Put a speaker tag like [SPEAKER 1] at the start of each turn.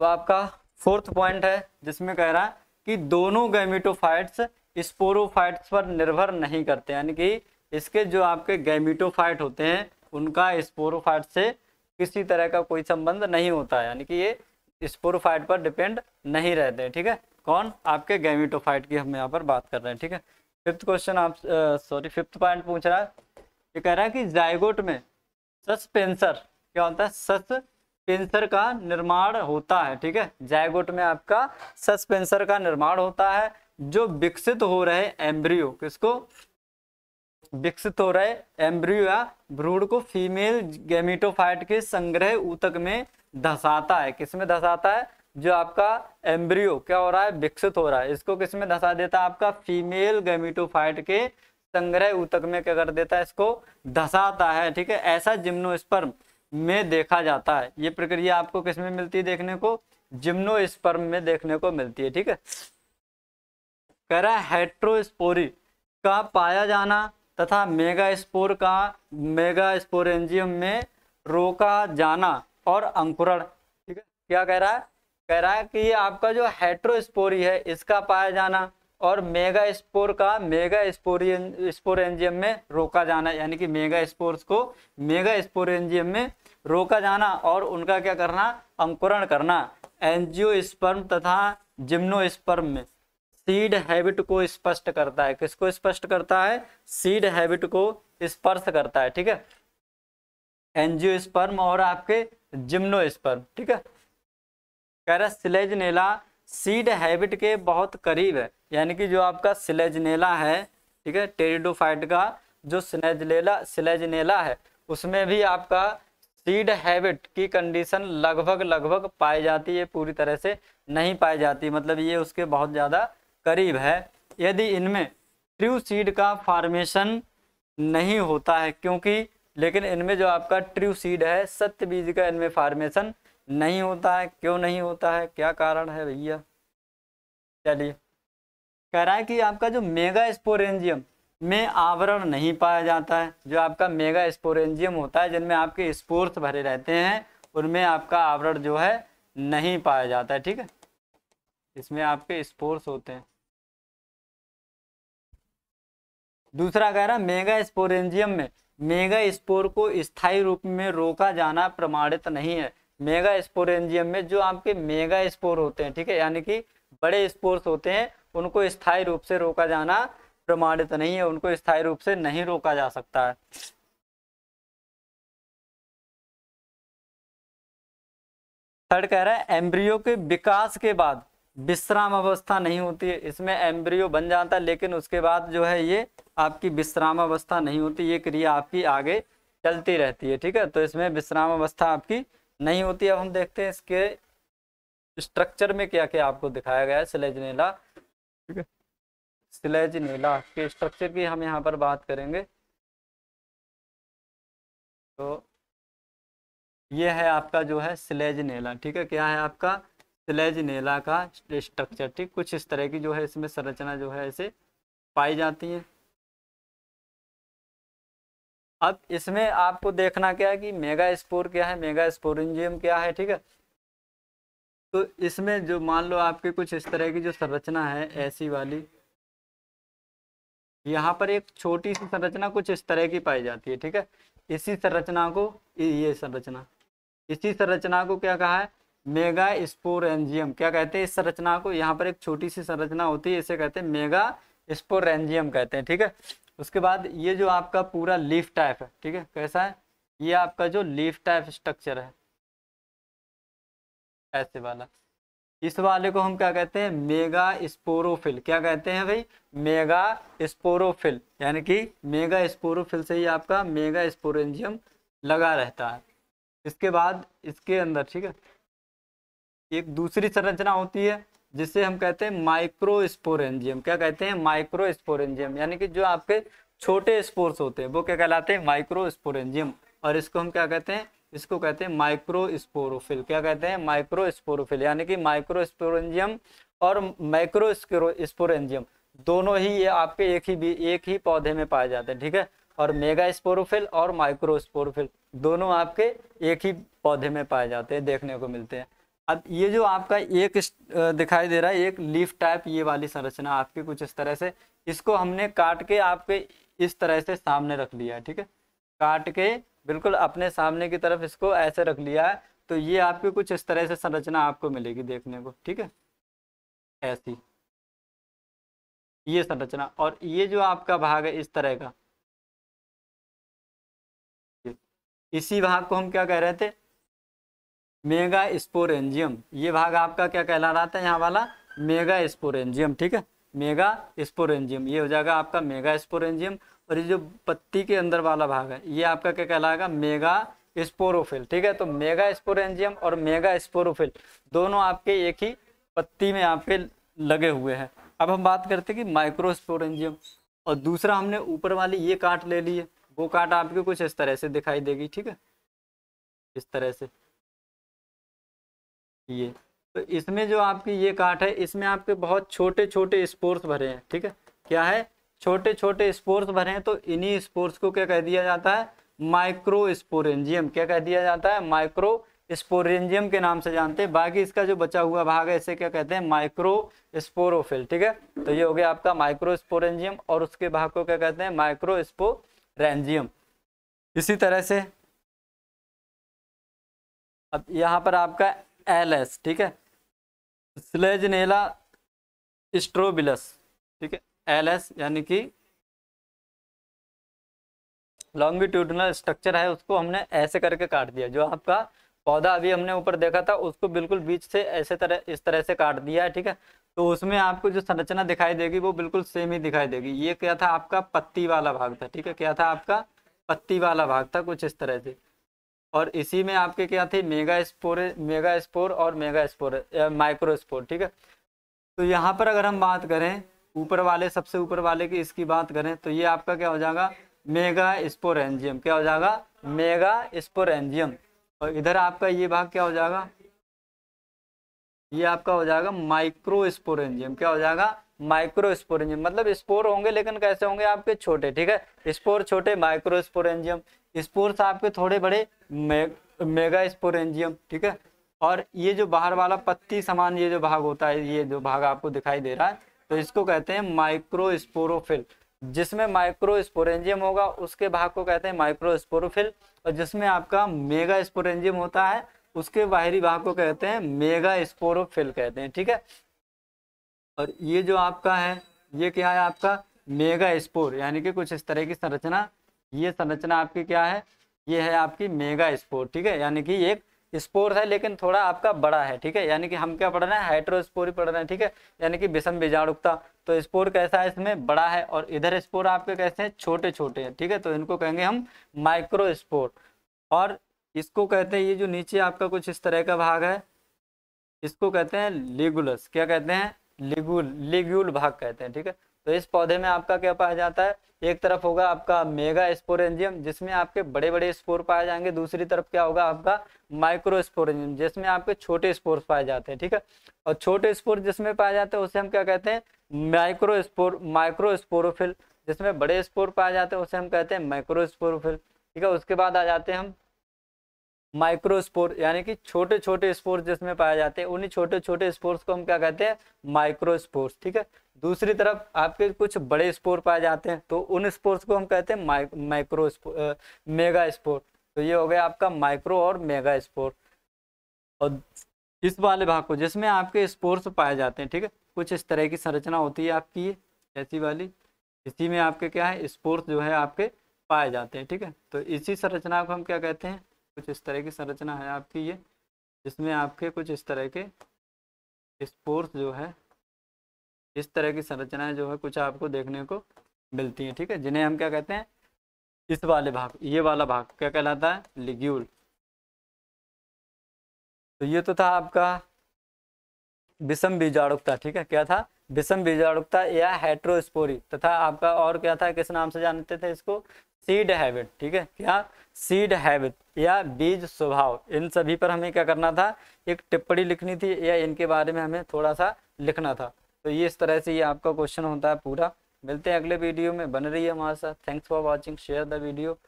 [SPEAKER 1] तो आपका fourth point है जिसमें कह रहा है कि दोनों गैमिटोफाइट्स स्पोरोफाइट्स पर निर्भर नहीं करते यानी कि इसके जो आपके गैमिटोफाइट होते हैं उनका स्पोरोफाइट से किसी तरह का कोई संबंध नहीं होता है यानी कि ये स्पोरोफाइट पर डिपेंड नहीं रहते ठीक है कौन आपके गैमिटोफाइट की हम यहाँ पर बात कर रहे हैं ठीक है फिफ्थ क्वेश्चन आप सॉरी फिफ्थ पॉइंट पूछ रहा है ये कह रहा है कि जायगोट में सस्पेंसर क्या होता है सस सस्पेंसर का निर्माण होता है ठीक है जायगोट में आपका सस्पेंसर का निर्माण होता है जो विकसित हो रहे एम्ब्रियो किसको विकसित हो रहे एम्ब्रियो या भ्रूण को फीमेल गेमिटोफाइट के संग्रह ऊतक में धसाता है किसमें धसाता है जो आपका एम्ब्रियो क्या हो रहा है विकसित हो रहा है इसको किसमें धसा देता है आपका फीमेल गेमिटोफाइट के संग्रह ऊतक में क्या कर देता है इसको धसाता है ठीक है ऐसा जिम्नोस्पर्म में देखा जाता है ये प्रक्रिया आपको किस में मिलती है देखने को जिम्नोस्पर्म में देखने को मिलती है ठीक है कह रहा है हेट्रोस्पोरी का पाया जाना तथा मेगा स्पोर का मेगा एंजियम में रोका जाना और अंकुरण ठीक है क्या कह रहा है कह रहा है कि ये आपका जो हेट्रोस्पोरी है इसका पाया जाना और मेगा स्पोर का मेगा स्पोरियन स्पोरेंजियम में रोका जाना यानी कि मेगा स्पोर्स को मेगा स्पोरेंजियम में रोका जाना और उनका क्या करना अंकुरण करना एंजियोस्पर्म तथा जिम्नोस्पर्म में सीड हैबिट को स्पष्ट करता है किसको स्पष्ट करता है सीड हैबिट को स्पर्श करता है ठीक है एंजियोस्पर्म और आपके जिम्नोस्पर्म ठीक है कह रहा सिलेजनेला सीड हैबिट के बहुत करीब है यानी कि जो आपका सिलेजनेला है ठीक है टेरिडोफाइट का जो सिलेजनेला सिलेजनेला है उसमें भी आपका सीड हैबिट की कंडीशन लगभग लगभग पाई जाती है पूरी तरह से नहीं पाई जाती मतलब ये उसके बहुत ज़्यादा करीब है यदि इनमें ट्रू सीड का फार्मेशन नहीं होता है क्योंकि लेकिन इनमें जो आपका ट्रू सीड है सत्य बीज का इनमें फार्मेशन नहीं होता है क्यों नहीं होता है क्या कारण है भैया चलिए कह रहा है कि आपका जो मेगा स्पोरेंजियम में आवरण नहीं पाया जाता है जो आपका मेगा स्पोरेंजियम होता है जिनमें आपके स्पोर्स भरे रहते हैं उनमें आपका आवरण जो है नहीं पाया जाता है ठीक है इसमें आपके स्पोर्स होते हैं दूसरा कह रहा मेगा स्पोरेंजियम में मेगा स्पोर को स्थायी रूप में रोका जाना प्रमाणित नहीं है मेगा स्पोरेंजियम में जो आपके मेगा स्पोर होते हैं ठीक है यानी कि बड़े स्पोर्स होते हैं उनको स्थायी रूप से रोका जाना प्रमाणित नहीं है उनको स्थायी रूप से नहीं रोका जा सकता है थर्ड कह रहा है एम्ब्रियो के विकास के बाद विश्राम अवस्था नहीं होती है इसमें एम्ब्रियो बन जाता है लेकिन उसके बाद जो है ये आपकी विश्राम अवस्था नहीं होती ये क्रिया आपकी आगे चलती रहती है ठीक है तो इसमें विश्राम अवस्था आपकी नहीं होती अब हम देखते हैं इसके स्ट्रक्चर में क्या क्या आपको दिखाया गया है सिलेजनेला ठीक है स्लेज नीला के स्ट्रक्चर की हम यहाँ पर बात करेंगे तो ये है आपका जो है स्लेज नीला ठीक है क्या है आपका स्लेज नीला का स्ट्रक्चर ठीक कुछ इस तरह की जो है इसमें संरचना जो है ऐसे पाई जाती है अब इसमें आपको देखना क्या है कि मेगा स्पोर क्या है मेगा स्पोरेंजियम क्या है ठीक है तो इसमें जो मान लो आपकी कुछ इस तरह की जो संरचना है ऐसी वाली यहाँ पर एक छोटी सी संरचना कुछ इस तरह की पाई जाती है ठीक है इसी संरचना को ये संरचना इसी संरचना को क्या कहा है मेगा स्पोर एंजियम क्या कहते हैं इस संरचना को यहाँ पर एक छोटी सी संरचना होती है इसे कहते हैं मेगा स्पोर एंजियम कहते हैं ठीक है उसके बाद ये जो आपका पूरा लीफ टाइप है ठीक है कैसा है ये आपका जो लीफ टाइप स्ट्रक्चर है ऐसे वाला इस वाले को हम क्या कहते हैं मेगा स्पोरोफिल क्या कहते हैं भाई मेगा स्पोरोफिल यानी कि मेगा स्पोरोफिल से ही आपका मेगा स्पोरेंजियम लगा रहता है इसके बाद इसके अंदर ठीक है एक दूसरी संरचना होती है जिसे हम कहते हैं माइक्रोस्पोरेंजियम क्या कहते हैं माइक्रोस्पोरेंजियम यानी कि जो आपके छोटे स्पोर्स होते हैं वो क्या कहलाते हैं माइक्रोस्पोरेंजियम और इसको हम क्या कहते हैं इसको कहते हैं माइक्रोस्पोरोफिल क्या कहते हैं माइक्रोस्पोरोफिल यानी कि माइक्रोस्पोरेंजियम और माइक्रोस्पोरेंजियम दोनों ही ये आपके एक ही एक ही पौधे में पाए जाते हैं ठीक है और मेगा स्पोरोफिल और माइक्रोस्पोरोफिल दोनों आपके एक ही पौधे में पाए जाते हैं देखने को मिलते हैं अब ये जो आपका एक दिखाई दे रहा है एक लीफ टाइप ये वाली संरचना आपकी कुछ इस तरह से इसको हमने काट के आपके इस तरह से सामने रख लिया है ठीक है काट के बिल्कुल अपने सामने की तरफ इसको ऐसे रख लिया है तो ये आपकी कुछ इस तरह से संरचना आपको मिलेगी देखने को ठीक है ऐसी ये संरचना और ये जो आपका भाग है इस तरह का इसी भाग को हम क्या कह रहे थे मेगा स्पोरेंजियम ये भाग आपका क्या कहला रहा था यहाँ वाला मेगा स्पोरेंजियम ठीक है मेगा स्पोरेंजियम ये हो जाएगा आपका मेगा स्पोरेंजियम और ये जो पत्ती के अंदर वाला भाग है ये आपका क्या कहलाएगा मेगा स्पोरोफिल ठीक है तो मेगा स्पोरेंजियम और मेगा स्पोरोफिल दोनों आपके एक ही पत्ती में आपके लगे हुए हैं अब हम बात करते हैं कि माइक्रोस्पोरेंजियम और दूसरा हमने ऊपर वाली ये काट ले ली है वो काट आपके कुछ इस तरह से दिखाई देगी ठीक है इस तरह से ये तो इसमें जो आपकी ये काट है इसमें आपके बहुत छोटे छोटे स्पोर्स भरे हैं ठीक है क्या है छोटे छोटे स्पोर्स भरे हैं तो इन्हीं स्पोर्स को क्या कह दिया जाता है माइक्रो स्पोरेंजियम क्या कह दिया जाता है माइक्रो स्पोरेंजियम के नाम से जानते हैं बाकी इसका जो बचा हुआ भाग है इसे क्या कहते हैं माइक्रो स्पोरोफिल ठीक है तो ये हो गया आपका माइक्रो स्पोरेंजियम और उसके भाग को क्या कहते हैं माइक्रो स्पोरेंजियम इसी तरह से अब यहाँ पर आपका एल एस ठीक है स्लेजनेला स्ट्रोबिलस ठीक है एल एस यानी कि लॉन्गिट्यूडनल स्ट्रक्चर है उसको हमने ऐसे करके काट दिया जो आपका पौधा अभी हमने ऊपर देखा था उसको बिल्कुल बीच से ऐसे तरह इस तरह से काट दिया है ठीक है तो उसमें आपको जो संरचना दिखाई देगी वो बिल्कुल सेम ही दिखाई देगी ये क्या था आपका पत्ती वाला भाग था ठीक है क्या था आपका पत्ती वाला भाग था कुछ इस तरह से और इसी में आपके क्या थे मेगा स्पोर मेगा स्पोर और मेगा स्पोर माइक्रोस्पोर ठीक है तो यहाँ पर अगर हम बात करें ऊपर वाले सबसे ऊपर वाले की इसकी बात करें तो ये आपका क्या हो जाएगा मेगा स्पोर एनजियम क्या हो जाएगा मेगा स्पोर एनजियम और इधर आपका ये भाग क्या हो जाएगा ये आपका हो जाएगा माइक्रोस्पोरेंजियम क्या हो जाएगा माइक्रोस्पोरेंजियम मतलब स्पोर होंगे लेकिन कैसे होंगे आपके छोटे ठीक है स्पोर छोटे माइक्रोस्पोरेंजियम स्पोर्स आपके थोड़े बड़े मे, मेगा एंजियम ठीक है और ये जो बाहर वाला पत्ती समान ये जो भाग होता है ये जो भाग आपको दिखाई दे रहा है तो इसको कहते हैं माइक्रोस्पोरोफिल जिसमें माइक्रोस्पोरेंजियम होगा उसके भाग को कहते हैं माइक्रोस्पोरोफिल और जिसमें आपका मेगा स्पोरेंजियम होता है उसके बाहरी भाग को कहते हैं मेगा स्पोरोफिल कहते हैं ठीक है और ये जो आपका है ये क्या है आपका मेगा स्पोर यानी कि कुछ इस तरह की संरचना ये संरचना आपकी क्या है ये है आपकी मेगा स्पोर ठीक है यानी कि एक स्पोर है लेकिन थोड़ा आपका बड़ा है ठीक है यानी कि हम क्या पढ़ रहे हैं हाइड्रोस्पोर ही पढ़ रहे हैं ठीक है यानी कि विषम बीजाणुकता तो स्पोर कैसा है इसमें बड़ा है और इधर स्पोर आपके कैसे हैं छोटे छोटे हैं ठीक है तो इनको कहेंगे हम माइक्रोस्पोर और इसको कहते हैं ये जो नीचे आपका कुछ इस तरह का भाग है इसको कहते हैं लिगुलस क्या कहते हैं लिगुल लिग्यूल भाग कहते हैं ठीक है तो इस पौधे में आपका क्या पाया जाता है एक तरफ होगा आपका मेगा स्पोरेंजियम जिसमें आपके बड़े बड़े स्पोर पाए जाएंगे दूसरी तरफ क्या होगा आपका माइक्रो स्पोरेंजियम जिसमें आपके छोटे स्पोर पाए जाते हैं ठीक है और छोटे स्पोर जिसमें पाए जाते हैं उसे हम क्या कहते हैं माइक्रो स्पोर माइक्रो स्पोरोफिल जिसमें बड़े स्पोर पाए जाते हैं उसे हम कहते हैं माइक्रो स्पोरोफिल ठीक है उसके बाद आ जाते हैं हम माइक्रोस्पोर यानी कि छोटे छोटे स्पोर्स जिसमें पाए जाते हैं उन्हीं छोटे छोटे स्पोर्स को हम क्या कहते हैं माइक्रोस्पोर्स ठीक है दूसरी तरफ आपके कुछ बड़े स्पोर पाए जाते हैं तो उन स्पोर्स को हम कहते हैं माइक माइक्रो मेगा स्पोर तो ये हो गया आपका माइक्रो और मेगा स्पोर और इस वाले भाग को जिसमें आपके स्पोर्स पाए जाते हैं ठीक है कुछ इस तरह की संरचना होती है आपकी ऐसी वाली इसी में आपके क्या है स्पोर्स जो है आपके पाए जाते हैं ठीक है तो इसी संरचना को हम क्या कहते हैं कुछ इस तरह की संरचना है आपकी ये जिसमें आपके कुछ इस तरह के स्पोर्स जो है इस तरह की संरचनाएं जो है कुछ आपको देखने को मिलती हैं ठीक है जिन्हें हम क्या कहते हैं इस वाले भाग ये वाला भाग क्या कहलाता है लिग्यूल तो ये तो था आपका विषम बीजाणुकता ठीक है क्या था विषम बीजाणुकता या हेट्रोस्पोरी तथा आपका और क्या था किस नाम से जानते थे इसको सीड हैबिट ठीक है क्या सीड हैबिट या बीज स्वभाव इन सभी पर हमें क्या करना था एक टिप्पणी लिखनी थी या इनके बारे में हमें थोड़ा सा लिखना था तो ये इस तरह से ये आपका क्वेश्चन होता है पूरा मिलते हैं अगले वीडियो में बन रही है हमारे साथ thanks for watching share the video